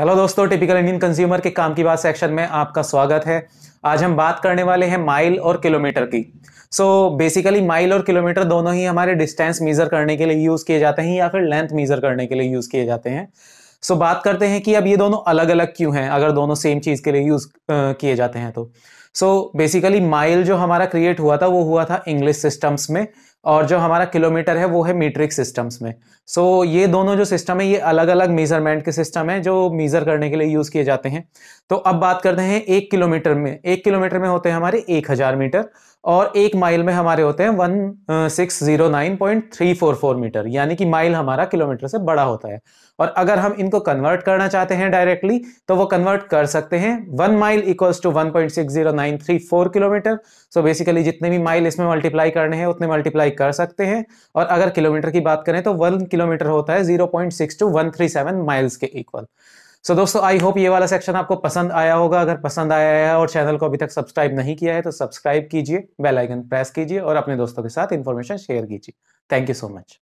hello दोस्तों typical Indian consumer के काम की बात सेक्शन में आपका स्वागत है आज हम बात करने वाले हैं माइल और किलोमीटर की सो बेसिकली माइल और किलोमीटर दोनों ही हमारे डिस्टेंस मेजर करने के लिए यूज़ किए जाते हैं या फिर लेंथ मेजर करने के लिए यूज़ किए जाते हैं सो so, बात करते हैं कि अब ये दोनों अलग अलग क्यों हैं अगर दोनों सेम चीज़ के लिए यूज़ किए जाते हैं तो सो बेसिकली माइल जो हमारा क्रिएट हुआ था वो हुआ था इंग्लिश सिस्टम्स में और जो हमारा किलोमीटर है वो है मीट्रिक सिस्टम्स में सो so, ये दोनों जो सिस्टम है ये अलग अलग मेजरमेंट के सिस्टम है जो मेज़र करने के लिए यूज़ किए जाते हैं तो अब बात करते हैं एक किलोमीटर में एक किलोमीटर में होते हैं हमारे एक हज़ार मीटर और एक माइल में हमारे होते हैं one six zero nine point three four four metre यानी कि माइल हमारा किलोमीटर से बड़ा होता है और अगर हम इनको कन्वर्ट करना चाहते हैं डायरेक्टली तो वो कन्वर्ट कर सकते हैं one mile equals to one point six zero nine three four kilometre so basically जितने भी माइल इसमें मल्टीप्लाई करने हैं उतने मल्टीप्लाई कर सकते हैं और अगर किलोमीटर की बात करें तो वन किलोमीटर होता है zero point six two one three seven miles के इक्वल सो so, दोस्तों आई होप ये वाला सेक्शन आपको पसंद आया होगा अगर पसंद आया है और चैनल को अभी तक सब्सक्राइब नहीं किया है तो सब्सक्राइब कीजिए बेल आइकन प्रेस कीजिए और अपने दोस्तों के साथ इन्फॉर्मेशन शेयर कीजिए थैंक यू सो मच